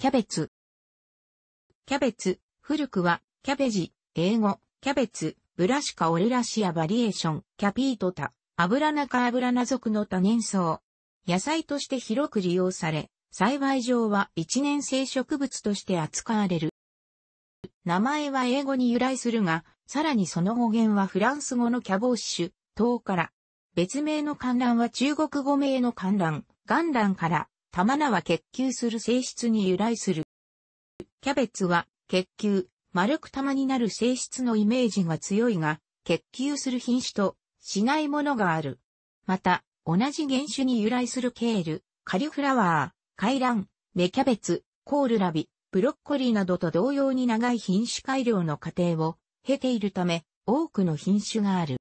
キャベツ。キャベツ、古くは、キャベジ、英語、キャベツ、ブラシカオレラシアバリエーション、キャピートタ、アブラナカアブラナ属の多年草。野菜として広く利用され、栽培上は一年生植物として扱われる。名前は英語に由来するが、さらにその語源はフランス語のキャボーッシュ、等から、別名の観覧は中国語名の観覧、元ンから、玉菜は結球する性質に由来する。キャベツは結球、丸く玉になる性質のイメージが強いが、結球する品種としないものがある。また、同じ原種に由来するケール、カリフラワー、カイラン、メキャベツ、コールラビ、ブロッコリーなどと同様に長い品種改良の過程を経ているため、多くの品種がある。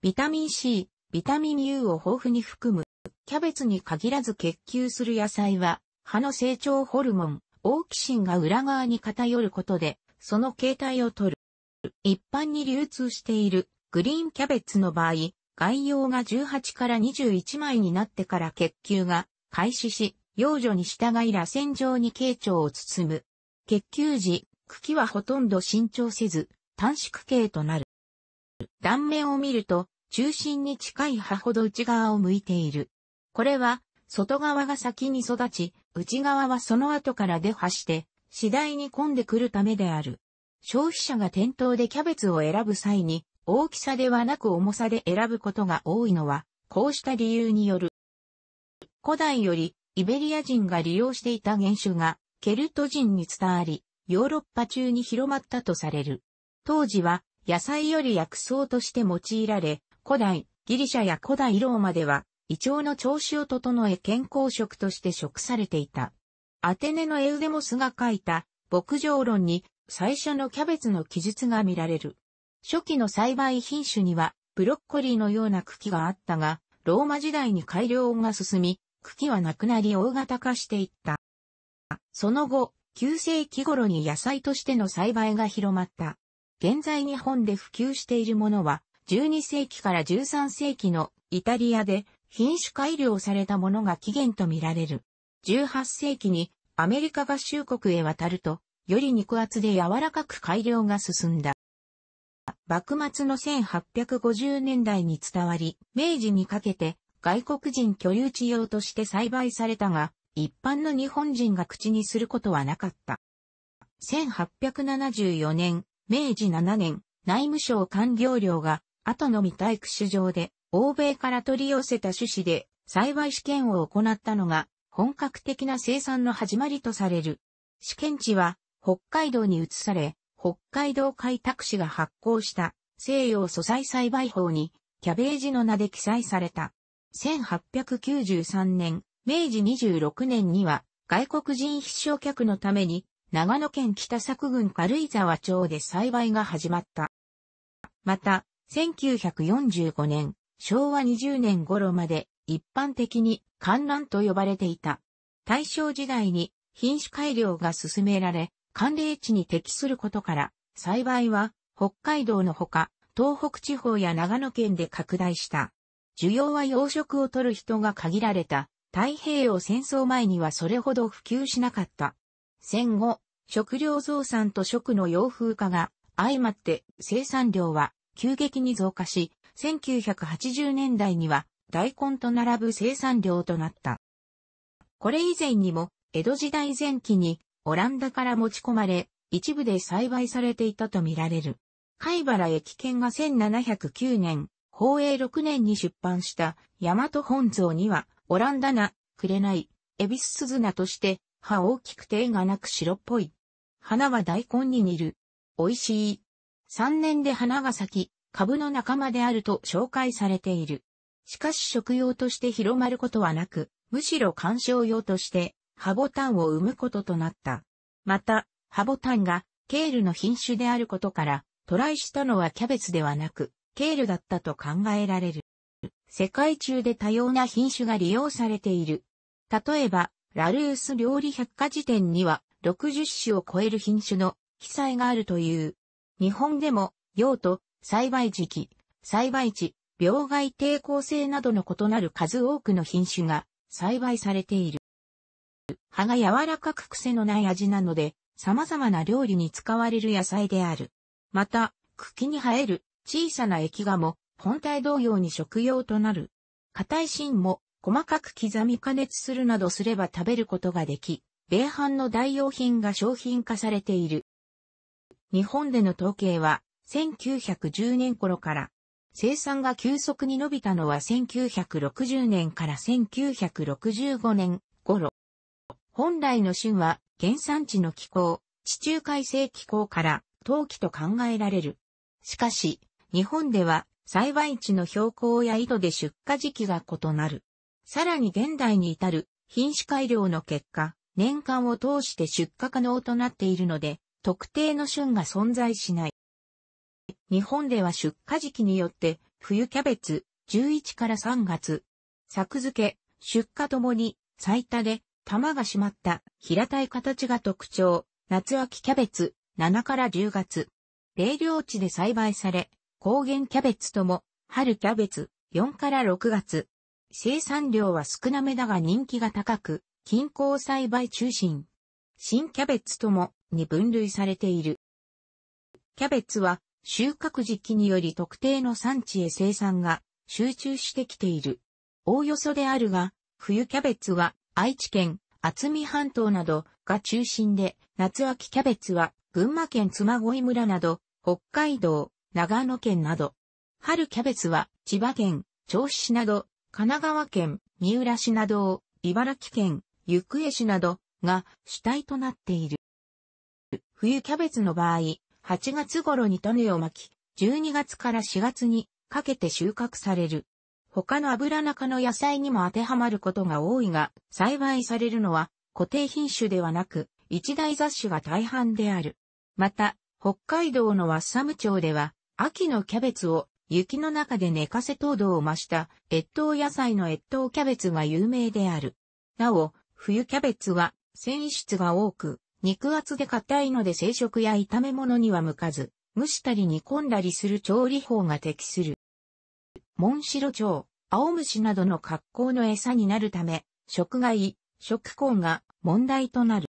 ビタミン C、ビタミン U を豊富に含むキャベツに限らず結球する野菜は、葉の成長ホルモン、オーキシンが裏側に偏ることで、その形態をとる。一般に流通しているグリーンキャベツの場合、概要が18から21枚になってから結球が開始し、幼女に従い螺旋状に形状を包む。結球時、茎はほとんど伸長せず、短縮形となる。断面を見ると、中心に近い葉ほど内側を向いている。これは、外側が先に育ち、内側はその後から出発して、次第に混んでくるためである。消費者が店頭でキャベツを選ぶ際に、大きさではなく重さで選ぶことが多いのは、こうした理由による。古代より、イベリア人が利用していた原種が、ケルト人に伝わり、ヨーロッパ中に広まったとされる。当時は、野菜より薬草として用いられ、古代、ギリシャや古代ローマでは、胃腸の調子を整え健康食として食されていた。アテネのエウデモスが書いた牧場論に最初のキャベツの記述が見られる。初期の栽培品種にはブロッコリーのような茎があったが、ローマ時代に改良が進み、茎はなくなり大型化していった。その後、9世紀頃に野菜としての栽培が広まった。現在日本で普及しているものは、12世紀から13世紀のイタリアで品種改良されたものが起源とみられる。18世紀にアメリカ合衆国へ渡ると、より肉厚で柔らかく改良が進んだ。幕末の1850年代に伝わり、明治にかけて外国人居留地用として栽培されたが、一般の日本人が口にすることはなかった。1874年、明治7年、内務省官僚料が、後の未体育市場で、欧米から取り寄せた種子で栽培試験を行ったのが本格的な生産の始まりとされる。試験地は北海道に移され、北海道開拓市が発行した西洋素材栽培法にキャベージの名で記載された。1893年、明治26年には外国人必勝客のために長野県北作郡軽井沢町で栽培が始まった。また、1945年、昭和20年頃まで一般的に観覧と呼ばれていた。大正時代に品種改良が進められ、寒冷地に適することから、栽培は北海道のほか、東北地方や長野県で拡大した。需要は養殖を取る人が限られた。太平洋戦争前にはそれほど普及しなかった。戦後、食料増産と食の洋風化が相まって生産量は急激に増加し、1980年代には大根と並ぶ生産量となった。これ以前にも、江戸時代前期にオランダから持ち込まれ、一部で栽培されていたとみられる。貝原駅券が1709年、宝永6年に出版した大和本草には、オランダな、くれない、エビススズナとして、葉大きくて絵がなく白っぽい。花は大根に似る。美味しい。3年で花が咲き、株の仲間であると紹介されている。しかし食用として広まることはなく、むしろ観賞用として、ハボタンを生むこととなった。また、ハボタンがケールの品種であることから、トライしたのはキャベツではなく、ケールだったと考えられる。世界中で多様な品種が利用されている。例えば、ラルース料理百科事典には60種を超える品種の記載があるという。日本でも用途、栽培時期、栽培地、病害抵抗性などの異なる数多くの品種が栽培されている。葉が柔らかく癖のない味なので、様々な料理に使われる野菜である。また、茎に生える小さな液画も本体同様に食用となる。硬い芯も細かく刻み加熱するなどすれば食べることができ、米飯の代用品が商品化されている。日本での統計は1910年頃から、生産が急速に伸びたのは1960年から1965年頃。本来の旬は原産地の気候、地中海性気候から冬季と考えられる。しかし、日本では栽培地の標高や緯度で出荷時期が異なる。さらに現代に至る品種改良の結果、年間を通して出荷可能となっているので、特定の旬が存在しない。日本では出荷時期によって、冬キャベツ、11から3月、作付け、出荷ともに、最多で、玉が締まった平たい形が特徴、夏秋キャベツ、7から10月。冷涼地で栽培され、高原キャベツとも、春キャベツ、4から6月。生産量は少なめだが人気が高く、均衡栽培中心。新キャベツとも、に分類されている。キャベツは収穫時期により特定の産地へ生産が集中してきている。おおよそであるが、冬キャベツは愛知県、厚見半島などが中心で、夏秋キャベツは群馬県嬬恋村など、北海道、長野県など。春キャベツは千葉県、銚子市など、神奈川県、三浦市などを、茨城県、行方市などが主体となっている。冬キャベツの場合、8月頃に種をまき、12月から4月にかけて収穫される。他の油中の野菜にも当てはまることが多いが、栽培されるのは固定品種ではなく、一大雑種が大半である。また、北海道のワッサム町では、秋のキャベツを雪の中で寝かせ糖度を増した越冬野菜の越冬キャベツが有名である。なお、冬キャベツは繊維質が多く、肉厚で硬いので生食や炒め物には向かず、蒸したり煮込んだりする調理法が適する。モンシロチョウ、アオムシなどの格好の餌になるため、食害、食効が問題となる。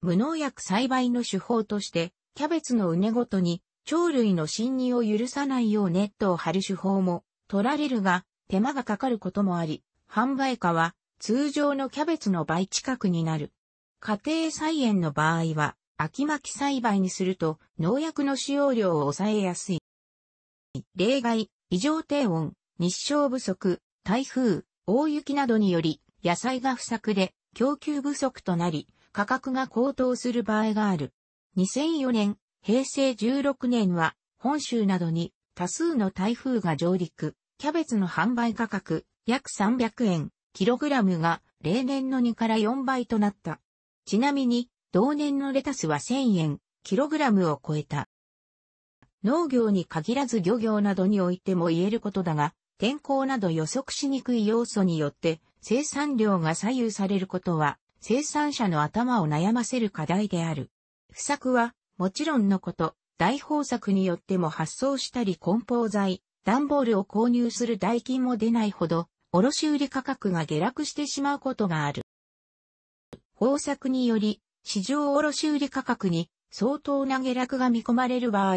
無農薬栽培の手法として、キャベツの畝ごとに、鳥類の侵入を許さないようネットを張る手法も取られるが、手間がかかることもあり、販売価は通常のキャベツの倍近くになる。家庭菜園の場合は、秋巻き栽培にすると農薬の使用量を抑えやすい。例外、異常低温、日照不足、台風、大雪などにより野菜が不作で供給不足となり価格が高騰する場合がある。2004年、平成16年は本州などに多数の台風が上陸、キャベツの販売価格約300円、キログラムが例年の2から4倍となった。ちなみに、同年のレタスは1000円、キログラムを超えた。農業に限らず漁業などにおいても言えることだが、天候など予測しにくい要素によって生産量が左右されることは生産者の頭を悩ませる課題である。不作はもちろんのこと、大豊作によっても発送したり梱包材、段ボールを購入する代金も出ないほど、卸売価格が下落してしまうことがある。方策により、市場卸売価格に相当な下落が見込まれる場合、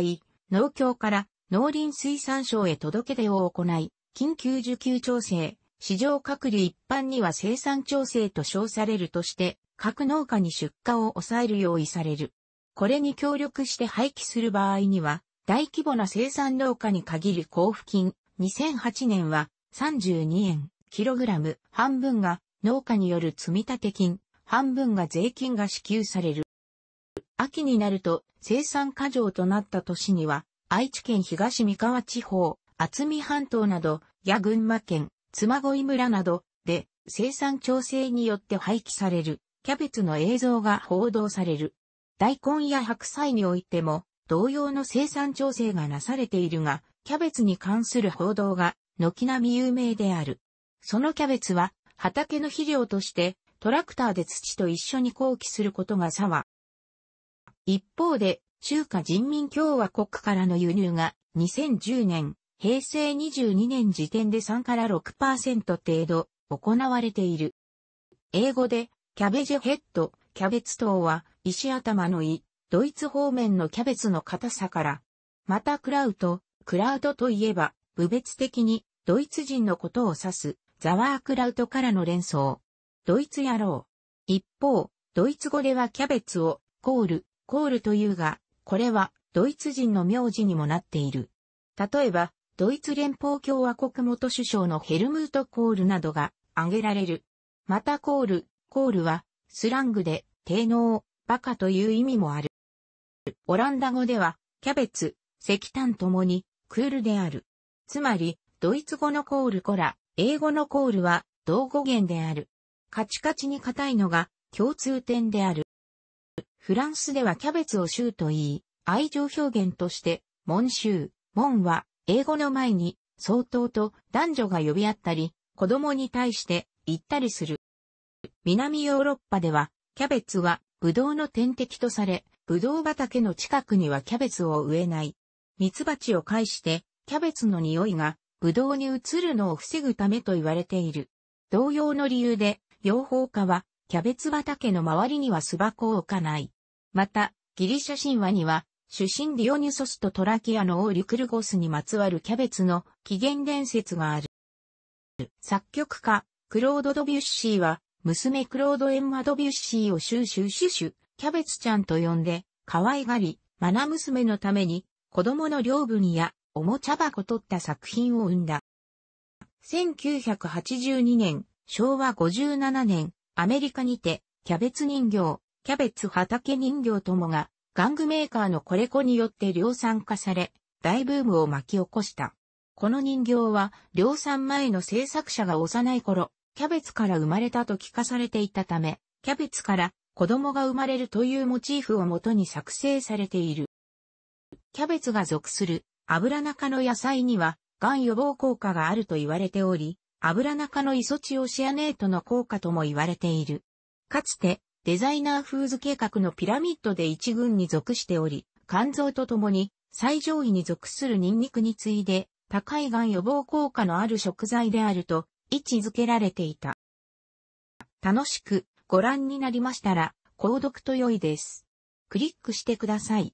農協から農林水産省へ届け出を行い、緊急需給調整、市場隔離一般には生産調整と称されるとして、各農家に出荷を抑える用意される。これに協力して廃棄する場合には、大規模な生産農家に限る交付金、2008年は32円、キログラム、半分が農家による積立金、半分が税金が支給される。秋になると生産過剰となった年には、愛知県東三河地方、厚見半島など、や群馬県、妻恋村などで生産調整によって廃棄されるキャベツの映像が報道される。大根や白菜においても同様の生産調整がなされているが、キャベツに関する報道が軒並み有名である。そのキャベツは畑の肥料としてトラクターで土と一緒に放期することが差は。一方で、中華人民共和国からの輸入が2010年、平成22年時点で3から6%程度行われている。英語で、キャベジェヘッド、キャベツ等は石頭の胃、ドイツ方面のキャベツの硬さから。またクラウト、クラウトといえば、部別的にドイツ人のことを指すザワークラウトからの連想。ドイツ野郎。一方、ドイツ語ではキャベツを、コール、コールというが、これは、ドイツ人の名字にもなっている。例えば、ドイツ連邦共和国元首相のヘルムート・コールなどが挙げられる。またコール、コールは、スラングで、低能、バカという意味もある。オランダ語では、キャベツ、石炭ともに、クールである。つまり、ドイツ語のコールコラ、英語のコールは、同語源である。カチカチに硬いのが共通点である。フランスではキャベツをシューと言い、愛情表現として、モンシュー、モンは、英語の前に、相当と男女が呼び合ったり、子供に対して言ったりする。南ヨーロッパでは、キャベツは、ブドウの天敵とされ、ブドウ畑の近くにはキャベツを植えない。蜜蜂を介して、キャベツの匂いが、ブドウに移るのを防ぐためと言われている。同様の理由で、養蜂家は、キャベツ畑の周りには巣箱を置かない。また、ギリシャ神話には、主神ディオニュソスとトラキアの王リュクルゴスにまつわるキャベツの起源伝説がある。作曲家、クロード・ドビュッシーは、娘クロード・エンマ・ドビュッシーをシューシューシュシュ、キャベツちゃんと呼んで、可愛がり、マナ娘のために、子供の両分や、おもちゃ箱取った作品を生んだ。1982年、昭和57年、アメリカにて、キャベツ人形、キャベツ畑人形ともが、玩具メーカーのコレコによって量産化され、大ブームを巻き起こした。この人形は、量産前の制作者が幼い頃、キャベツから生まれたと聞かされていたため、キャベツから子供が生まれるというモチーフをもとに作成されている。キャベツが属する油中の野菜には、がん予防効果があると言われており、油中のイソチオシアネートの効果とも言われている。かつて、デザイナーフーズ計画のピラミッドで一軍に属しており、肝臓とともに最上位に属するニンニクに次いで、高いがん予防効果のある食材であると位置づけられていた。楽しくご覧になりましたら、購読と良いです。クリックしてください。